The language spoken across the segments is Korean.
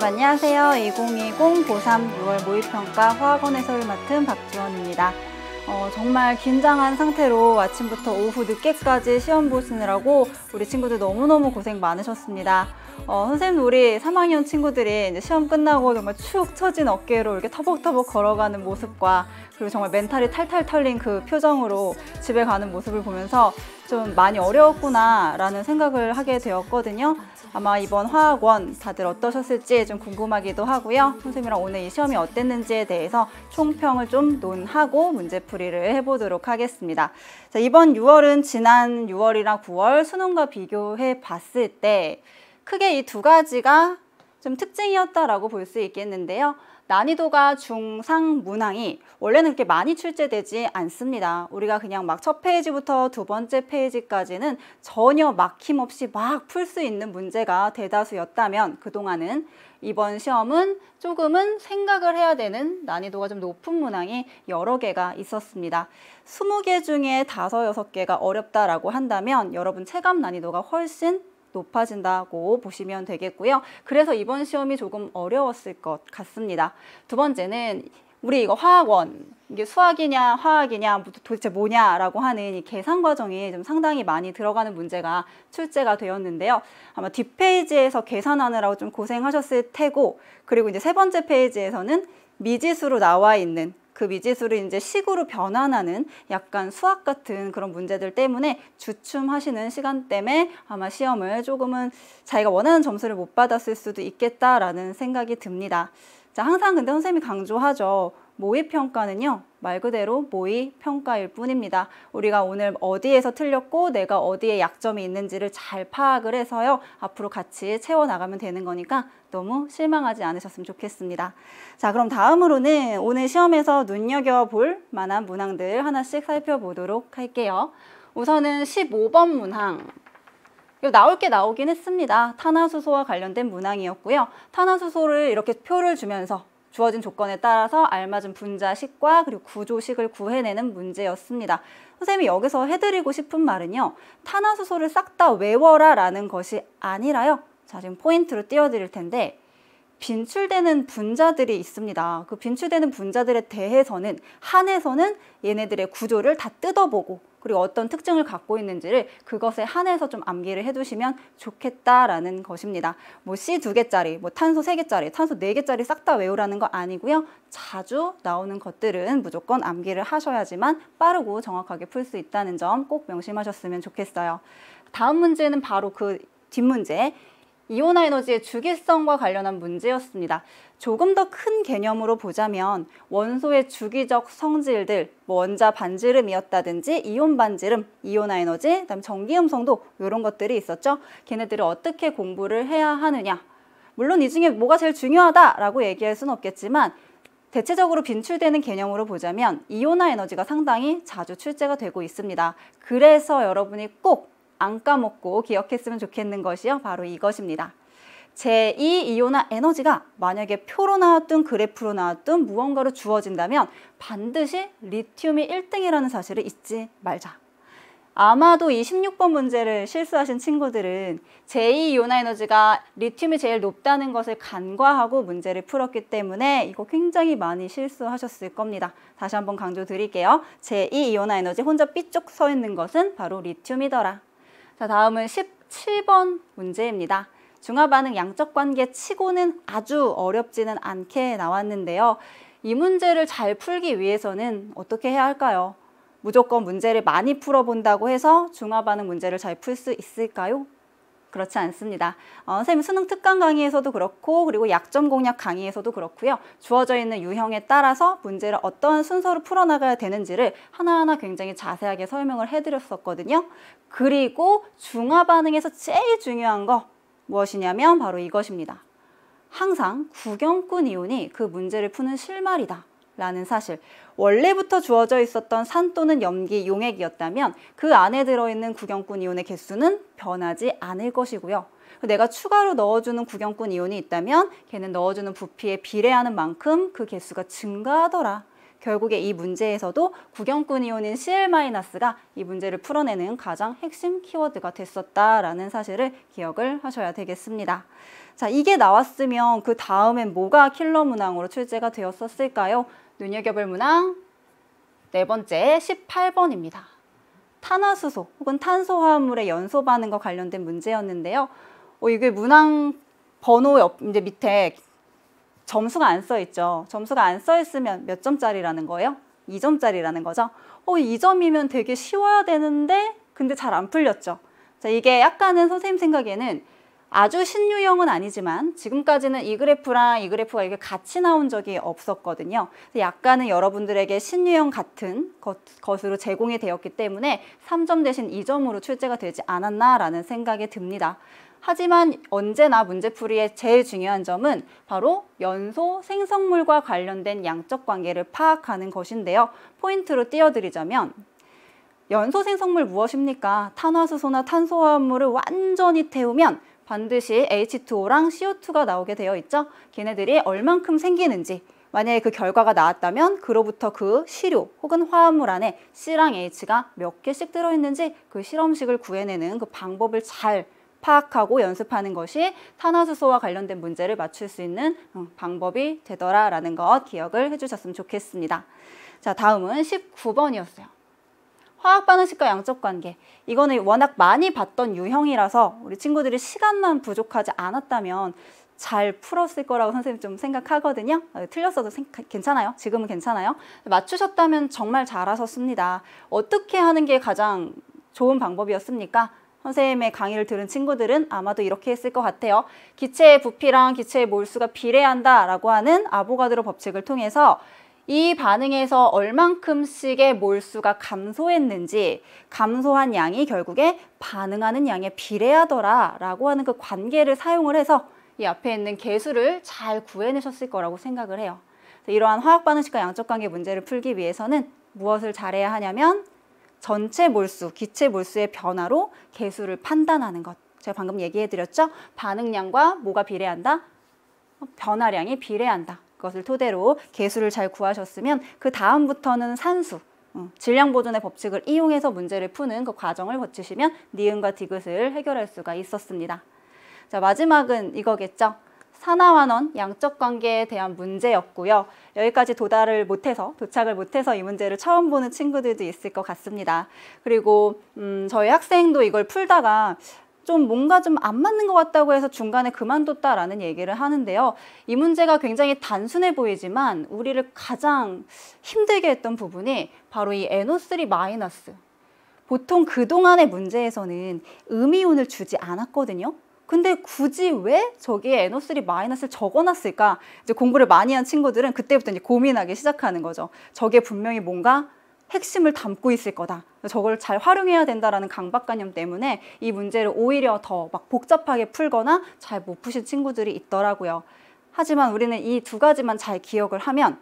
여러분 안녕하세요. 2020 고3 6월 모의평가 화학원에서 일 맡은 박지원입니다. 어, 정말 긴장한 상태로 아침부터 오후 늦게까지 시험 보시느라고 우리 친구들 너무너무 고생 많으셨습니다. 어, 선생님 우리 3학년 친구들이 이제 시험 끝나고 정말 축 처진 어깨로 이렇게 터벅터벅 걸어가는 모습과 그리고 정말 멘탈이 탈탈 털린 그 표정으로 집에 가는 모습을 보면서 좀 많이 어려웠구나 라는 생각을 하게 되었거든요. 아마 이번 화학원 다들 어떠셨을지 좀 궁금하기도 하고요. 선생님이랑 오늘 이 시험이 어땠는지에 대해서 총평을 좀 논하고 문제풀이를 해보도록 하겠습니다. 자, 이번 6월은 지난 6월이랑 9월 수능과 비교해 봤을 때 크게 이 두 가지가 좀 특징이었다라고 볼 수 있겠는데요. 난이도가 중상 문항이 원래는 이렇게 많이 출제되지 않습니다. 우리가 그냥 막 첫 페이지부터 두 번째 페이지까지는 전혀 막힘없이 막 풀 수 있는 문제가 대다수였다면 그동안은 이번 시험은 조금은 생각을 해야 되는 난이도가 좀 높은 문항이 여러 개가 있었습니다. 20개 중에 5, 6개가 어렵다라고 한다면 여러분 체감 난이도가 훨씬 높아진다고 보시면 되겠고요. 그래서 이번 시험이 조금 어려웠을 것 같습니다. 두 번째는 우리 이거 화학원 이게 수학이냐 화학이냐 뭐 도대체 뭐냐라고 하는 이 계산 과정이 좀 상당히 많이 들어가는 문제가 출제가 되었는데요. 아마 뒷페이지에서 계산하느라고 좀 고생하셨을 테고 그리고 이제 세 번째 페이지에서는 미지수로 나와 있는 그 미지수를 이제 식으로 변환하는 약간 수학 같은 그런 문제들 때문에 주춤하시는 시간 때문에 아마 시험을 조금은 자기가 원하는 점수를 못 받았을 수도 있겠다라는 생각이 듭니다. 자, 항상 근데 선생님이 강조하죠. 모의평가는요. 말 그대로 모의 평가일 뿐입니다. 우리가 오늘 어디에서 틀렸고 내가 어디에 약점이 있는지를 잘 파악을 해서요. 앞으로 같이 채워나가면 되는 거니까 너무 실망하지 않으셨으면 좋겠습니다. 자, 그럼 다음으로는 오늘 시험에서 눈여겨볼 만한 문항들 하나씩 살펴보도록 할게요. 우선은 15번 문항. 나올 게 나오긴 했습니다. 탄화수소와 관련된 문항이었고요. 탄화수소를 이렇게 표를 주면서 주어진 조건에 따라서 알맞은 분자식과 그리고 구조식을 구해내는 문제였습니다. 선생님이 여기서 해드리고 싶은 말은요. 탄화수소를 싹 다 외워라 라는 것이 아니라요. 자 지금 포인트로 띄워드릴 텐데 빈출되는 분자들이 있습니다. 그 빈출되는 분자들에 대해서는 한에서는 얘네들의 구조를 다 뜯어보고 그리고 어떤 특징을 갖고 있는지를 그것에 한해서 좀 암기를 해두시면 좋겠다라는 것입니다. 뭐 C 두 개짜리, 뭐 탄소 세 개짜리, 탄소 네 개짜리 싹 다 외우라는 거 아니고요. 자주 나오는 것들은 무조건 암기를 하셔야지만 빠르고 정확하게 풀 수 있다는 점 꼭 명심하셨으면 좋겠어요. 다음 문제는 바로 그 뒷문제 이온화 에너지의 주기성과 관련한 문제였습니다. 조금 더 큰 개념으로 보자면 원소의 주기적 성질들, 뭐 원자 반지름이었다든지 이온 반지름, 이온화 에너지, 그다음 전기 음성도 이런 것들이 있었죠. 걔네들을 어떻게 공부를 해야 하느냐. 물론 이 중에 뭐가 제일 중요하다라고 얘기할 수는 없겠지만 대체적으로 빈출되는 개념으로 보자면 이온화 에너지가 상당히 자주 출제가 되고 있습니다. 그래서 여러분이 꼭안 까먹고 기억했으면 좋겠는 것이요. 바로 이것입니다. 제2이온화 에너지가 만약에 표로 나왔든 그래프로 나왔든 무언가로 주어진다면 반드시 리튬이 1등이라는 사실을 잊지 말자. 아마도 이 16번 문제를 실수하신 친구들은 제2이온화 에너지가 리튬이 제일 높다는 것을 간과하고 문제를 풀었기 때문에 이거 굉장히 많이 실수하셨을 겁니다. 다시 한번 강조드릴게요. 제2이온화 에너지 혼자 삐쭉 서 있는 것은 바로 리튬이더라. 자, 다음은 17번 문제입니다. 중화반응 양적 관계 치고는 아주 어렵지는 않게 나왔는데요. 이 문제를 잘 풀기 위해서는 어떻게 해야 할까요? 무조건 문제를 많이 풀어본다고 해서 중화반응 문제를 잘 풀 수 있을까요? 그렇지 않습니다. 어, 선생님 수능 특강 강의에서도 그렇고 그리고 약점 공략 강의에서도 그렇고요. 주어져 있는 유형에 따라서 문제를 어떠한 순서로 풀어나가야 되는지를 하나하나 굉장히 자세하게 설명을 해드렸었거든요. 그리고 중화 반응에서 제일 중요한 거 무엇이냐면 바로 이것입니다. 항상 구경꾼 이온이 그 문제를 푸는 실마리다. 라는 사실. 원래부터 주어져 있었던 산 또는 염기, 용액이었다면 그 안에 들어있는 구경꾼 이온의 개수는 변하지 않을 것이고요. 내가 추가로 넣어주는 구경꾼 이온이 있다면 걔는 넣어주는 부피에 비례하는 만큼 그 개수가 증가하더라. 결국에 이 문제에서도 구경꾼 이온인 Cl-가 이 문제를 풀어내는 가장 핵심 키워드가 됐었다라는 사실을 기억을 하셔야 되겠습니다. 자, 이게 나왔으면 그 다음엔 뭐가 킬러 문항으로 출제가 되었었을까요? 눈여겨볼 문항 네 번째 18번입니다. 탄화수소 혹은 탄소화합물의 연소 반응과 관련된 문제였는데요. 어, 이게 문항 번호 옆, 이제 밑에 점수가 안 써 있죠. 점수가 안 써 있으면 몇 점짜리라는 거예요? 2점짜리라는 거죠. 어, 2점이면 되게 쉬워야 되는데 근데 잘 안 풀렸죠. 자, 이게 약간은 선생님 생각에는 아주 신유형은 아니지만 지금까지는 이 그래프랑 이 그래프가 이게 렇 같이 나온 적이 없었거든요. 약간은 여러분들에게 신유형 같은 것, 것으로 제공이 되었기 때문에 3점 대신 2점으로 출제가 되지 않았나라는 생각이 듭니다. 하지만 언제나 문제풀이의 제일 중요한 점은 바로 연소 생성물과 관련된 양적 관계를 파악하는 것인데요. 포인트로 띄워드리자면 연소 생성물 무엇입니까? 탄화수소나 탄소화합물을 완전히 태우면 반드시 H2O랑 CO2가 나오게 되어 있죠. 걔네들이 얼만큼 생기는지 만약에 그 결과가 나왔다면 그로부터 그 시료 혹은 화합물 안에 C랑 H가 몇 개씩 들어있는지 그 실험식을 구해내는 그 방법을 잘 파악하고 연습하는 것이 탄화수소와 관련된 문제를 맞출 수 있는 어, 방법이 되더라라는 것 기억을 해주셨으면 좋겠습니다. 자, 다음은 19번이었어요. 화학 반응식과 양적 관계 이거는 워낙 많이 봤던 유형이라서 우리 친구들이 시간만 부족하지 않았다면 잘 풀었을 거라고 선생님 좀 생각하거든요. 어, 틀렸어도 생각, 괜찮아요. 지금은 괜찮아요. 맞추셨다면 정말 잘하셨습니다. 어떻게 하는 게 가장 좋은 방법이었습니까? 선생님의 강의를 들은 친구들은 아마도 이렇게 했을 것 같아요. 기체의 부피랑 기체의 몰수가 비례한다라고 하는 아보가드로 법칙을 통해서 이 반응에서 얼만큼씩의 몰수가 감소했는지 감소한 양이 결국에 반응하는 양에 비례하더라 라고 하는 그 관계를 사용을 해서 이 앞에 있는 개수를 잘 구해내셨을 거라고 생각을 해요. 이러한 화학 반응식과 양적 관계 문제를 풀기 위해서는 무엇을 잘해야 하냐면 전체 몰수, 기체 몰수의 변화로 개수를 판단하는 것. 제가 방금 얘기해 드렸죠? 반응량과 뭐가 비례한다? 변화량이 비례한다. 그것을 토대로 개수를 잘 구하셨으면 그 다음부터는 산수, 어, 질량 보존의 법칙을 이용해서 문제를 푸는 그 과정을 거치시면 니은과 디귿을 해결할 수가 있었습니다. 자 마지막은 이거겠죠. 산화환원 양적 관계에 대한 문제였고요. 여기까지 도달을 못해서 도착을 못해서 이 문제를 처음 보는 친구들도 있을 것 같습니다. 그리고 음, 저희 학생도 이걸 풀다가 좀 뭔가 좀 안 맞는 것 같다고 해서 중간에 그만뒀다라는 얘기를 하는데요. 이 문제가 굉장히 단순해 보이지만 우리를 가장 힘들게 했던 부분이 바로 이 NO3 마이너스. 보통 그동안의 문제에서는 음이온을 주지 않았거든요. 근데 굳이 왜 저기에 NO3 마이너스를 적어놨을까? 이제 공부를 많이 한 친구들은 그때부터 이제 고민하기 시작하는 거죠. 저게 분명히 뭔가 핵심을 담고 있을 거다. 저걸 잘 활용해야 된다라는 강박관념 때문에 이 문제를 오히려 더 막 복잡하게 풀거나 잘 못 푸신 친구들이 있더라고요. 하지만 우리는 이 두 가지만 잘 기억을 하면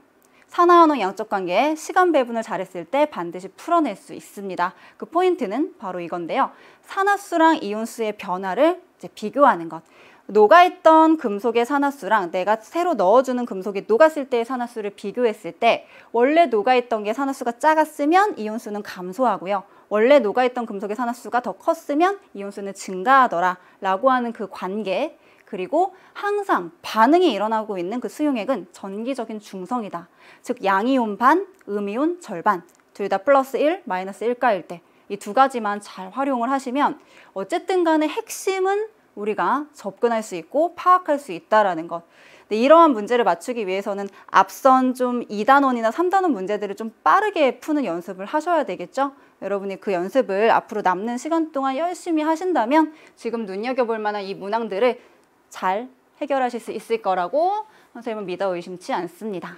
산화환원 양적 관계에 시간 배분을 잘했을 때 반드시 풀어낼 수 있습니다. 그 포인트는 바로 이건데요. 산화수랑 이온수의 변화를 비교하는 것. 녹아있던 금속의 산화수랑 내가 새로 넣어주는 금속이 녹았을 때의 산화수를 비교했을 때 원래 녹아있던 게 산화수가 작았으면 이온수는 감소하고요. 원래 녹아있던 금속의 산화수가 더 컸으면 이온수는 증가하더라 라고 하는 그 관계 그리고 항상 반응이 일어나고 있는 그 수용액은 전기적인 중성이다. 즉 양이온 반, 음이온 절반 둘 다 플러스 1, 마이너스 1가일 때 이 두 가지만 잘 활용을 하시면 어쨌든 간에 핵심은 우리가 접근할 수 있고 파악할 수 있다라는 것. 근데 이러한 문제를 맞추기 위해서는 앞선 좀 2단원이나 3단원 문제들을 좀 빠르게 푸는 연습을 하셔야 되겠죠? 여러분이 그 연습을 앞으로 남는 시간 동안 열심히 하신다면 지금 눈여겨볼 만한 이 문항들을 잘 해결하실 수 있을 거라고 선생님은 믿어 의심치 않습니다.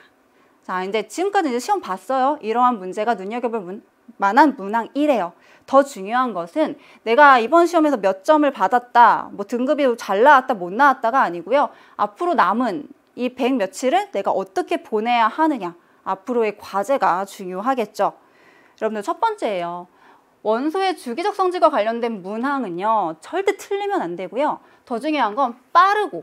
자, 이제 지금까지 이제 시험 봤어요. 이러한 문제가 눈여겨볼 문, 만한 문항 1이에요. 더 중요한 것은 내가 이번 시험에서 몇 점을 받았다, 뭐 등급이 잘 나왔다, 못 나왔다가 아니고요. 앞으로 남은 이 백 며칠을 내가 어떻게 보내야 하느냐. 앞으로의 과제가 중요하겠죠. 여러분들 첫 번째예요. 원소의 주기적 성질과 관련된 문항은요. 절대 틀리면 안 되고요. 더 중요한 건 빠르고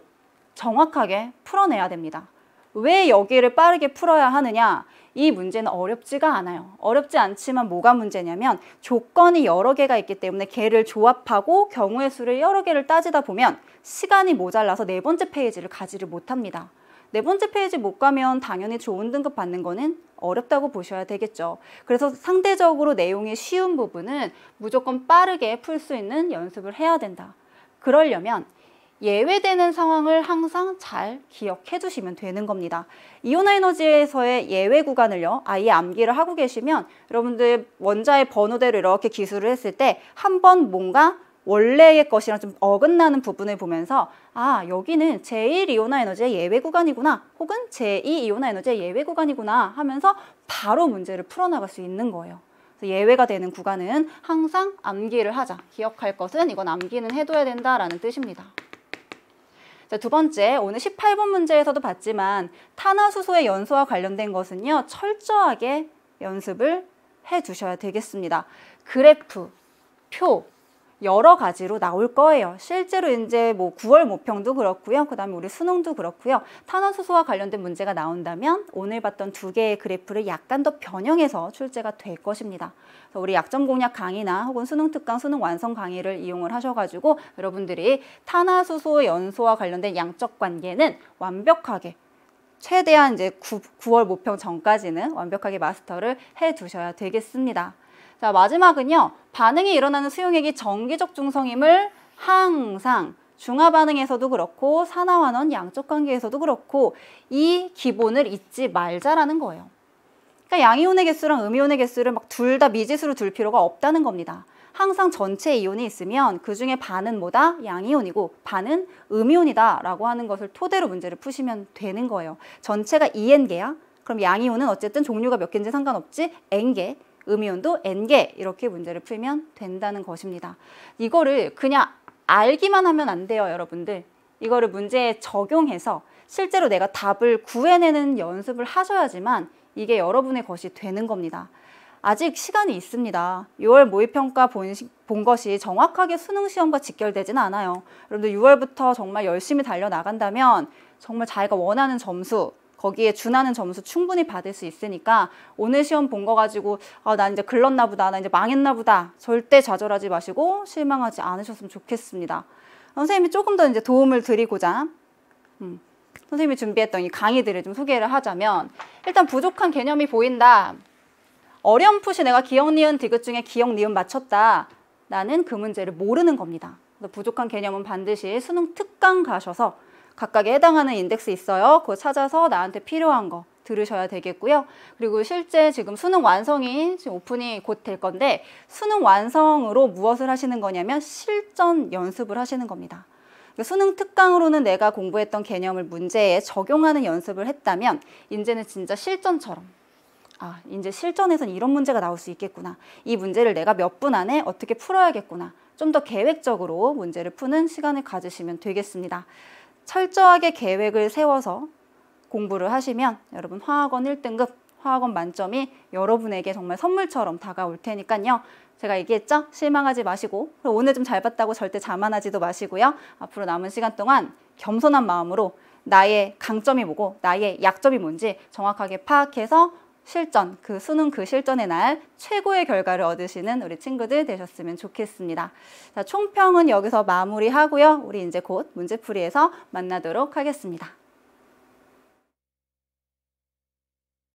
정확하게 풀어내야 됩니다. 왜 여기를 빠르게 풀어야 하느냐? 이 문제는 어렵지가 않아요. 어렵지 않지만 뭐가 문제냐면 조건이 여러 개가 있기 때문에 개를 조합하고 경우의 수를 여러 개를 따지다 보면 시간이 모자라서 네 번째 페이지를 가지를 못합니다. 네 번째 페이지 못 가면 당연히 좋은 등급 받는 거는 어렵다고 보셔야 되겠죠. 그래서 상대적으로 내용이 쉬운 부분은 무조건 빠르게 풀 수 있는 연습을 해야 된다. 그러려면 예외되는 상황을 항상 잘 기억해 주시면 되는 겁니다. 이온화 에너지에서의 예외 구간을요. 아예 암기를 하고 계시면 여러분들 원자의 번호대로 이렇게 기술을 했을 때 한 번 뭔가 원래의 것이랑 좀 어긋나는 부분을 보면서 아 여기는 제1이온화 에너지의 예외 구간이구나 혹은 제2이온화 에너지의 예외 구간이구나 하면서 바로 문제를 풀어나갈 수 있는 거예요. 예외가 되는 구간은 항상 암기를 하자. 기억할 것은 이건 암기는 해둬야 된다라는 뜻입니다. 자, 두 번째, 오늘 18번 문제에서도 봤지만 탄화수소의 연소와 관련된 것은요, 철저하게 연습을 해 두셔야 되겠습니다. 그래프, 표, 여러 가지로 나올 거예요. 실제로 이제 뭐 9월 모평도 그렇고요. 그다음에 우리 수능도 그렇고요. 탄원수소와 관련된 문제가 나온다면 오늘 봤던 두 개의 그래프를 약간 더 변형해서 출제가 될 것입니다. 그래서 우리 약점 공략 강의나 혹은 수능 특강, 수능 완성 강의를 이용을 하셔가지고 여러분들이 탄화수소 연소와 관련된 양적 관계는 완벽하게 최대한 이제 9, 9월 모평 전까지는 완벽하게 마스터를 해 두셔야 되겠습니다. 자, 마지막은요. 반응이 일어나는 수용액이 정기적 중성임을 항상 중화 반응에서도 그렇고 산화환원 양적 관계에서도 그렇고 이 기본을 잊지 말자라는 거예요. 그러니까 양이온의 개수랑 음이온의 개수를 막 둘 다 미지수로 둘 필요가 없다는 겁니다. 항상 전체 이온이 있으면 그중에 반은 뭐다? 양이온이고 반은 음이온이다라고 하는 것을 토대로 문제를 푸시면 되는 거예요. 전체가 2n개야? 그럼 양이온은 어쨌든 종류가 몇 개인지 상관없지 n개 음이온도 N개 이렇게 문제를 풀면 된다는 것입니다. 이거를 그냥 알기만 하면 안 돼요, 여러분들. 이거를 문제에 적용해서 실제로 내가 답을 구해내는 연습을 하셔야지만 이게 여러분의 것이 되는 겁니다. 아직 시간이 있습니다. 6월 모의평가 본, 본 것이 정확하게 수능시험과 직결되지는 않아요. 여러분들 6월부터 정말 열심히 달려나간다면 정말 자기가 원하는 점수 거기에 준하는 점수 충분히 받을 수 있으니까 오늘 시험 본 거 가지고 아, 나 이제 글렀나 보다, 나 이제 망했나 보다 절대 좌절하지 마시고 실망하지 않으셨으면 좋겠습니다. 선생님이 조금 더 이제 도움을 드리고자 음, 선생님이 준비했던 이 강의들을 좀 소개를 하자면 일단 부족한 개념이 보인다. 어렴풋이 내가 기억, 니은, 디귿 중에 기억, 니은 맞췄다. 나는 그 문제를 모르는 겁니다. 부족한 개념은 반드시 수능 특강 가셔서 각각에 해당하는 인덱스 있어요. 그거 찾아서 나한테 필요한 거 들으셔야 되겠고요. 그리고 실제 지금 수능 완성이 지금 오픈이 곧 될 건데 수능 완성으로 무엇을 하시는 거냐면 실전 연습을 하시는 겁니다. 그러니까 수능 특강으로는 내가 공부했던 개념을 문제에 적용하는 연습을 했다면 이제는 진짜 실전처럼 아 이제 실전에선 이런 문제가 나올 수 있겠구나 이 문제를 내가 몇 분 안에 어떻게 풀어야겠구나 좀 더 계획적으로 문제를 푸는 시간을 가지시면 되겠습니다. 철저하게 계획을 세워서 공부를 하시면 여러분 화학원 1등급, 화학원 만점이 여러분에게 정말 선물처럼 다가올 테니까요. 제가 얘기했죠? 실망하지 마시고 오늘 좀 잘 봤다고 절대 자만하지도 마시고요. 앞으로 남은 시간 동안 겸손한 마음으로 나의 강점이 뭐고 나의 약점이 뭔지 정확하게 파악해서 실전, 그 수능 그 실전의 날 최고의 결과를 얻으시는 우리 친구들 되셨으면 좋겠습니다. 자, 총평은 여기서 마무리하고요. 우리 이제 곧 문제풀이에서 만나도록 하겠습니다.